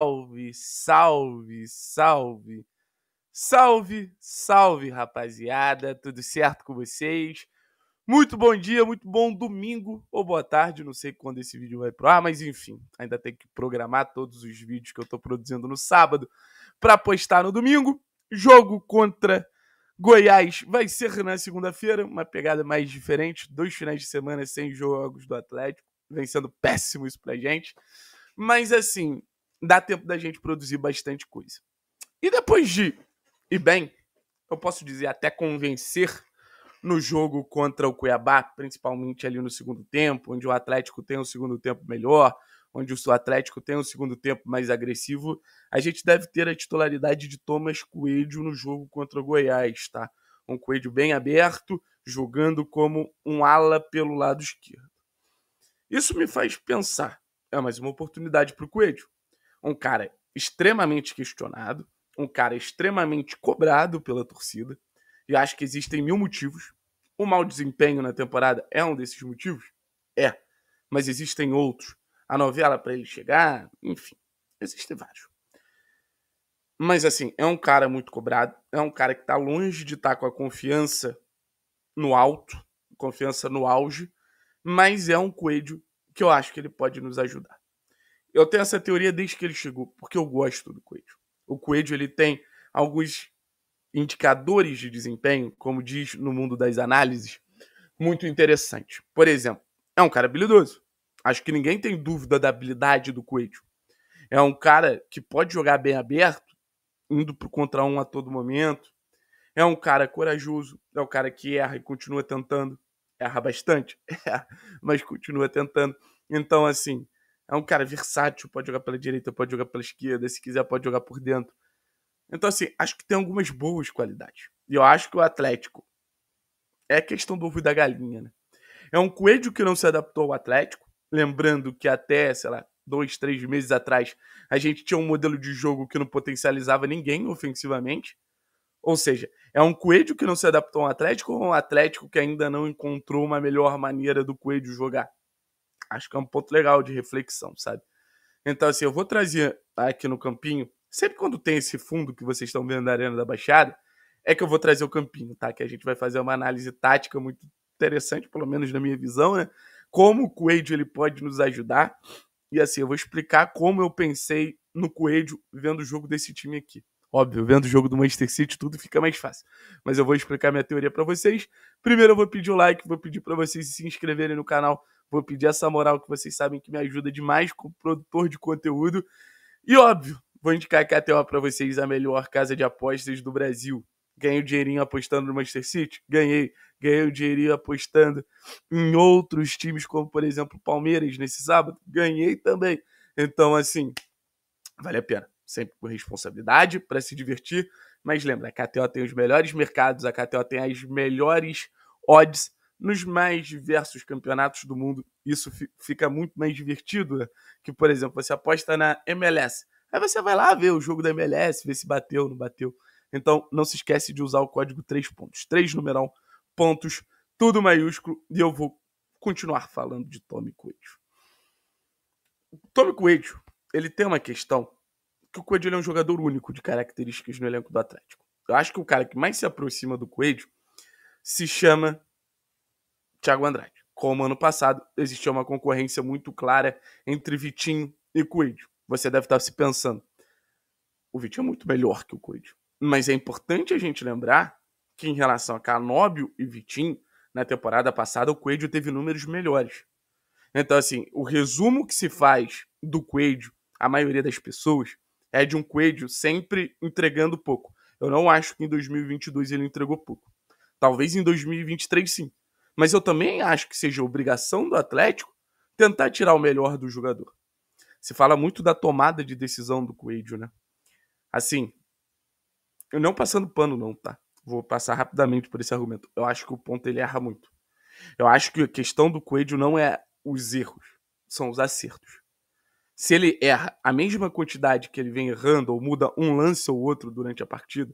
Salve, salve, salve. Salve, salve, rapaziada. Tudo certo com vocês? Muito bom dia, muito bom domingo ou boa tarde, não sei quando esse vídeo vai pro ar, mas enfim, ainda tem que programar todos os vídeos que eu tô produzindo no sábado para postar no domingo. Jogo contra Goiás vai ser na segunda-feira, uma pegada mais diferente, dois finais de semana sem jogos do Atlético, vencendo péssimo isso pra gente. Mas assim, dá tempo da gente produzir bastante coisa. E depois de e bem, eu posso dizer até convencer no jogo contra o Cuiabá, principalmente ali no segundo tempo, onde o Atlético tem um segundo tempo melhor, onde o Atlético tem um segundo tempo mais agressivo, a gente deve ter a titularidade de Thomas Coelho no jogo contra o Goiás, tá? Um Coelho bem aberto, jogando como um ala pelo lado esquerdo. Isso me faz pensar. É mais uma oportunidade para o Coelho um cara extremamente questionado, um cara extremamente cobrado pela torcida. E acho que existem mil motivos. O mau desempenho na temporada é um desses motivos? É. Mas existem outros. A novela para ele chegar, enfim, existem vários. Mas assim, é um cara muito cobrado, é um cara que está longe de estar tá com a confiança no alto, confiança no auge, mas é um coelho que eu acho que ele pode nos ajudar. Eu tenho essa teoria desde que ele chegou, porque eu gosto do Coelho. O Coelho ele tem alguns indicadores de desempenho, como diz no mundo das análises, muito interessante. Por exemplo, é um cara habilidoso. Acho que ninguém tem dúvida da habilidade do Coelho. É um cara que pode jogar bem aberto, indo pro contra um a todo momento. É um cara corajoso, é um cara que erra e continua tentando. Erra bastante, mas continua tentando. Então, assim, é um cara versátil, pode jogar pela direita, pode jogar pela esquerda, se quiser pode jogar por dentro. Então, assim, acho que tem algumas boas qualidades. E eu acho que o Atlético é questão do ovo da galinha, né? É um coelho que não se adaptou ao Atlético. Lembrando que até, sei lá, dois, três meses atrás, a gente tinha um modelo de jogo que não potencializava ninguém ofensivamente. Ou seja, é um coelho que não se adaptou ao Atlético ou um Atlético que ainda não encontrou uma melhor maneira do coelho jogar? acho que é um ponto legal de reflexão, sabe? Então, assim, eu vou trazer tá, aqui no campinho, sempre quando tem esse fundo que vocês estão vendo na Arena da Baixada, é que eu vou trazer o campinho, tá? Que a gente vai fazer uma análise tática muito interessante, pelo menos na minha visão, né? Como o Coelho ele pode nos ajudar. E assim, eu vou explicar como eu pensei no Coelho vendo o jogo desse time aqui. Óbvio, vendo o jogo do Manchester City, tudo fica mais fácil. Mas eu vou explicar minha teoria para vocês. Primeiro eu vou pedir o like, vou pedir para vocês se inscreverem no canal Vou pedir essa moral que vocês sabem que me ajuda demais como produtor de conteúdo. E óbvio, vou indicar a KTO para vocês a melhor casa de apostas do Brasil. Ganhei o dinheirinho apostando no Manchester City? Ganhei. Ganhei o dinheirinho apostando em outros times, como por exemplo Palmeiras nesse sábado? Ganhei também. Então, assim, vale a pena. Sempre com responsabilidade, para se divertir. Mas lembra, a KTO tem os melhores mercados, a KTO tem as melhores odds nos mais diversos campeonatos do mundo, isso fica muito mais divertido. Né? Que, por exemplo, você aposta na MLS. Aí você vai lá ver o jogo da MLS, ver se bateu ou não bateu. Então, não se esquece de usar o código 3 pontos. 3 numeral, pontos, tudo maiúsculo. E eu vou continuar falando de Tommy Coelho. Tommy Coelho, ele tem uma questão que o Coelho é um jogador único de características no elenco do Atlético. Eu acho que o cara que mais se aproxima do Coelho se chama Thiago Andrade. Como ano passado, existia uma concorrência muito clara entre Vitinho e Coelho. Você deve estar se pensando, o Vitinho é muito melhor que o Coelho. Mas é importante a gente lembrar que em relação a Canóbio e Vitinho, na temporada passada o Coelho teve números melhores. Então, assim, o resumo que se faz do Coelho, a maioria das pessoas, é de um Coelho sempre entregando pouco. Eu não acho que em 2022 ele entregou pouco. Talvez em 2023 sim. Mas eu também acho que seja obrigação do Atlético tentar tirar o melhor do jogador. Se fala muito da tomada de decisão do Coelho, né? Assim, eu não passando pano não, tá? Vou passar rapidamente por esse argumento. Eu acho que o ponto ele erra muito. Eu acho que a questão do Coelho não é os erros, são os acertos. Se ele erra a mesma quantidade que ele vem errando ou muda um lance ou outro durante a partida,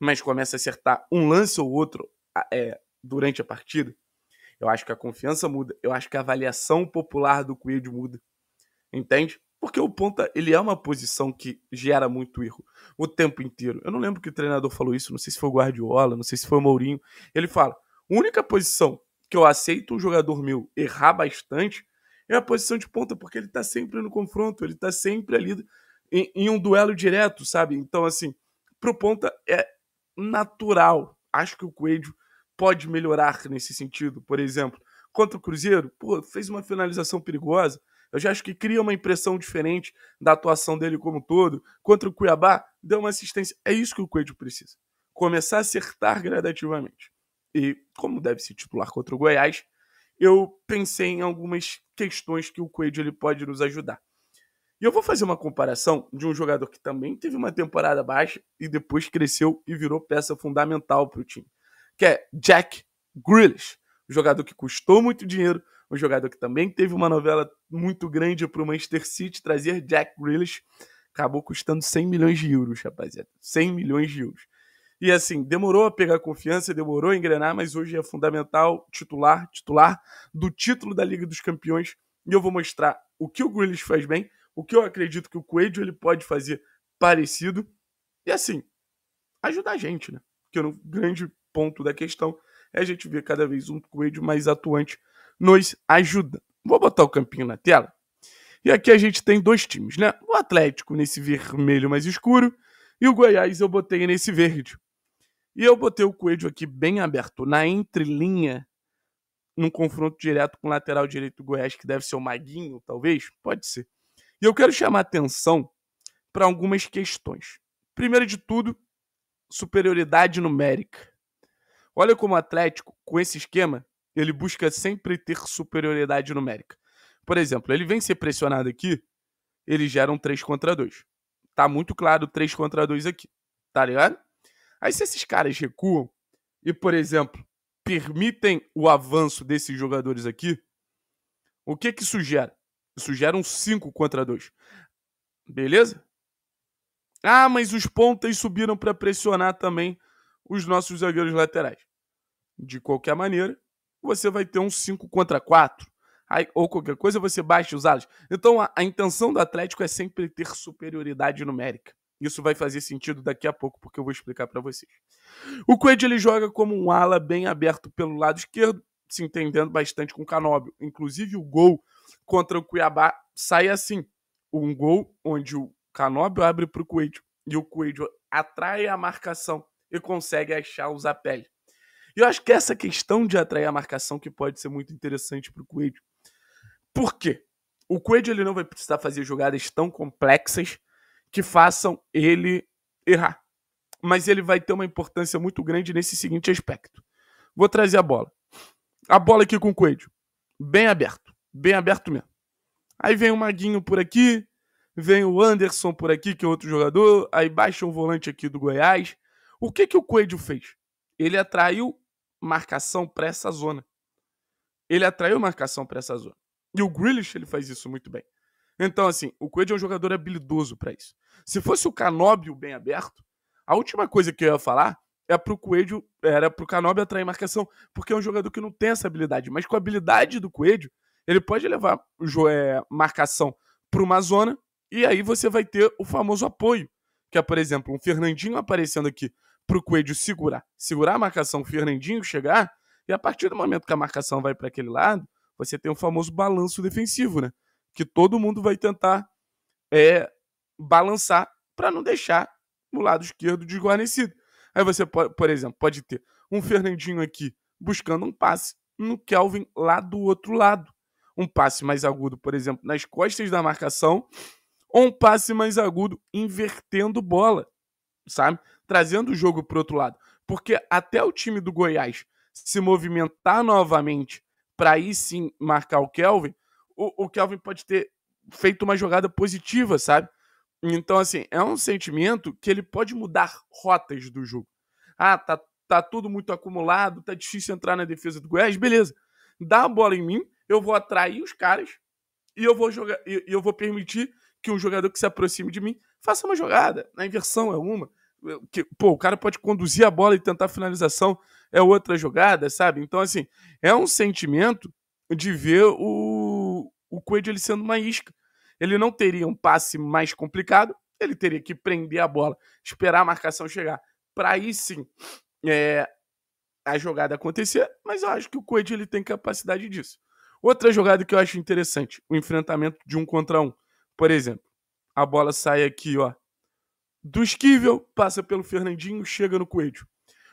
mas começa a acertar um lance ou outro é, durante a partida, eu acho que a confiança muda. Eu acho que a avaliação popular do Coelho muda. Entende? Porque o ponta, ele é uma posição que gera muito erro o tempo inteiro. Eu não lembro que o treinador falou isso, não sei se foi o Guardiola, não sei se foi o Mourinho. Ele fala: única posição que eu aceito um jogador meu errar bastante é a posição de ponta, porque ele tá sempre no confronto, ele tá sempre ali em, em um duelo direto, sabe? Então, assim, pro ponta é natural. Acho que o Coelho pode melhorar nesse sentido. Por exemplo, contra o Cruzeiro, pô, fez uma finalização perigosa. Eu já acho que cria uma impressão diferente da atuação dele como um todo. Contra o Cuiabá, deu uma assistência. É isso que o Coelho precisa. Começar a acertar gradativamente. E como deve se titular contra o Goiás, eu pensei em algumas questões que o Coelho ele pode nos ajudar. E eu vou fazer uma comparação de um jogador que também teve uma temporada baixa e depois cresceu e virou peça fundamental para o time que é Jack Grealish, um jogador que custou muito dinheiro, um jogador que também teve uma novela muito grande para o Manchester City trazer Jack Grealish, acabou custando 100 milhões de euros, rapaziada, 100 milhões de euros. E assim, demorou a pegar confiança, demorou a engrenar, mas hoje é fundamental titular, titular do título da Liga dos Campeões. E eu vou mostrar o que o Grealish faz bem, o que eu acredito que o Coelho ele pode fazer parecido. E assim, ajudar a gente, né? Porque eu grande ponto da questão é a gente ver cada vez um coelho mais atuante nos ajuda. Vou botar o campinho na tela. E aqui a gente tem dois times, né? O Atlético nesse vermelho mais escuro e o Goiás eu botei nesse verde. E eu botei o Coelho aqui bem aberto, na entrelinha, num confronto direto com o lateral direito do Goiás, que deve ser o Maguinho, talvez? Pode ser. E eu quero chamar atenção para algumas questões. Primeiro de tudo, superioridade numérica. Olha como o Atlético, com esse esquema, ele busca sempre ter superioridade numérica. Por exemplo, ele vem ser pressionado aqui, ele gera um 3 contra 2. Tá muito claro 3 contra 2 aqui, tá ligado? Aí se esses caras recuam e, por exemplo, permitem o avanço desses jogadores aqui, o que que sugere? Sugera um 5 contra 2. Beleza? Ah, mas os pontas subiram para pressionar também os nossos zagueiros laterais. De qualquer maneira, você vai ter um 5 contra 4. Aí, ou qualquer coisa, você baixa os alas. Então, a, a, intenção do Atlético é sempre ter superioridade numérica. Isso vai fazer sentido daqui a pouco, porque eu vou explicar para vocês. O Coelho ele joga como um ala bem aberto pelo lado esquerdo, se entendendo bastante com o Canóbio. Inclusive, o gol contra o Cuiabá sai assim. Um gol onde o Canóbio abre para o Coelho e o Coelho atrai a marcação e consegue achar usar pele. E eu acho que essa questão de atrair a marcação que pode ser muito interessante para o Coelho. Por quê? O Coelho ele não vai precisar fazer jogadas tão complexas que façam ele errar. Mas ele vai ter uma importância muito grande nesse seguinte aspecto. Vou trazer a bola. A bola aqui com o Coelho. Bem aberto. Bem aberto mesmo. Aí vem o Maguinho por aqui, vem o Anderson por aqui, que é outro jogador, aí baixa um volante aqui do Goiás, o que, que o Coelho fez? Ele atraiu marcação para essa zona. Ele atraiu marcação para essa zona. E o Grealish ele faz isso muito bem. Então, assim, o Coelho é um jogador habilidoso para isso. Se fosse o Canóbio bem aberto, a última coisa que eu ia falar é pro Coelho, era pro Canóbio atrair marcação, porque é um jogador que não tem essa habilidade. Mas com a habilidade do Coelho, ele pode levar é, marcação para uma zona e aí você vai ter o famoso apoio, que é, por exemplo, um Fernandinho aparecendo aqui para o Coelho segurar, segurar a marcação, o Fernandinho chegar, e a partir do momento que a marcação vai para aquele lado, você tem o famoso balanço defensivo, né? Que todo mundo vai tentar é, balançar para não deixar o lado esquerdo desguarnecido. Aí você, pode, por exemplo, pode ter um Fernandinho aqui buscando um passe no Kelvin lá do outro lado. Um passe mais agudo, por exemplo, nas costas da marcação, ou um passe mais agudo invertendo bola, sabe? trazendo o jogo para outro lado. Porque até o time do Goiás se movimentar novamente para aí sim marcar o Kelvin, o, o Kelvin pode ter feito uma jogada positiva, sabe? Então, assim, é um sentimento que ele pode mudar rotas do jogo. Ah, tá, tá tudo muito acumulado, tá difícil entrar na defesa do Goiás, beleza. Dá a bola em mim, eu vou atrair os caras e eu vou jogar, eu vou permitir que um jogador que se aproxime de mim faça uma jogada. A inversão é uma, que, pô, o cara pode conduzir a bola e tentar finalização, é outra jogada, sabe? Então, assim, é um sentimento de ver o, o Coelho ele sendo uma isca. Ele não teria um passe mais complicado, ele teria que prender a bola, esperar a marcação chegar. Para aí sim é, a jogada acontecer, mas eu acho que o Coelho ele tem capacidade disso. Outra jogada que eu acho interessante, o enfrentamento de um contra um. Por exemplo, a bola sai aqui, ó, do Esquivel, passa pelo Fernandinho, chega no Coelho.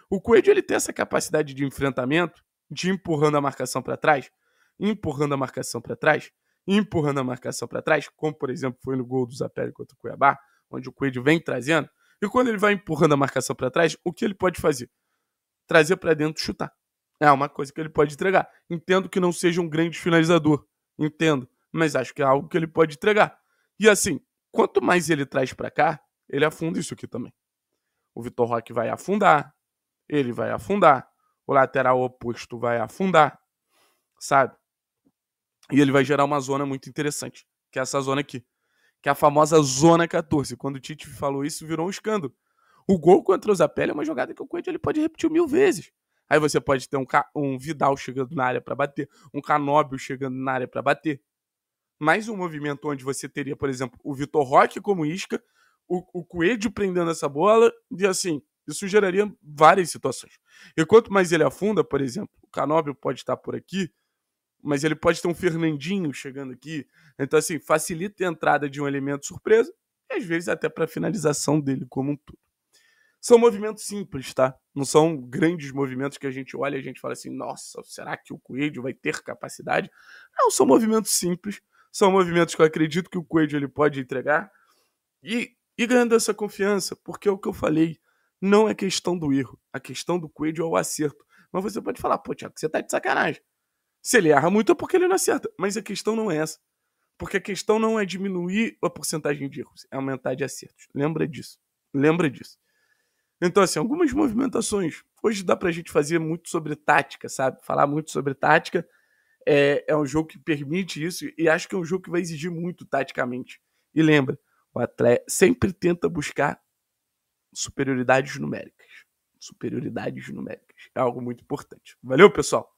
O Coelho ele tem essa capacidade de enfrentamento, de empurrando a marcação para trás, empurrando a marcação para trás, empurrando a marcação para trás, como por exemplo foi no gol do Zapelli contra o Cuiabá, onde o Coelho vem trazendo. E quando ele vai empurrando a marcação para trás, o que ele pode fazer? Trazer para dentro, chutar. É uma coisa que ele pode entregar. Entendo que não seja um grande finalizador, entendo, mas acho que é algo que ele pode entregar. E assim, quanto mais ele traz para cá, ele afunda isso aqui também. O Vitor Roque vai afundar, ele vai afundar, o lateral oposto vai afundar, sabe? E ele vai gerar uma zona muito interessante, que é essa zona aqui, que é a famosa zona 14. Quando o Tite falou isso, virou um escândalo. O gol contra o Zapelli é uma jogada que o Coelho pode repetir mil vezes. Aí você pode ter um, um Vidal chegando na área para bater, um Canóbio chegando na área para bater. Mais um movimento onde você teria, por exemplo, o Vitor Roque como isca o, o Coelho prendendo essa bola, e assim, isso geraria várias situações. E quanto mais ele afunda, por exemplo, o Canóbio pode estar por aqui, mas ele pode ter um Fernandinho chegando aqui. Então, assim, facilita a entrada de um elemento surpresa e às vezes até para a finalização dele como um todo. São movimentos simples, tá? Não são grandes movimentos que a gente olha e a gente fala assim, nossa, será que o Coelho vai ter capacidade? Não, são movimentos simples, são movimentos que eu acredito que o Coelho ele pode entregar. E e ganhando essa confiança, porque é o que eu falei, não é questão do erro, a questão do coelho é o acerto. Mas você pode falar, pô, Tiago, você tá de sacanagem. Se ele erra muito é porque ele não acerta. Mas a questão não é essa. Porque a questão não é diminuir a porcentagem de erros, é aumentar de acertos. Lembra disso. Lembra disso. Então, assim, algumas movimentações. Hoje dá pra gente fazer muito sobre tática, sabe? Falar muito sobre tática. É, é um jogo que permite isso e acho que é um jogo que vai exigir muito taticamente. E lembra, o Atlético sempre tenta buscar superioridades numéricas. Superioridades numéricas. É algo muito importante. Valeu, pessoal.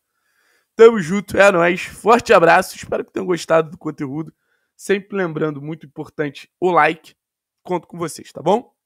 Tamo junto, é nóis. Forte abraço. Espero que tenham gostado do conteúdo. Sempre lembrando, muito importante, o like. Conto com vocês, tá bom?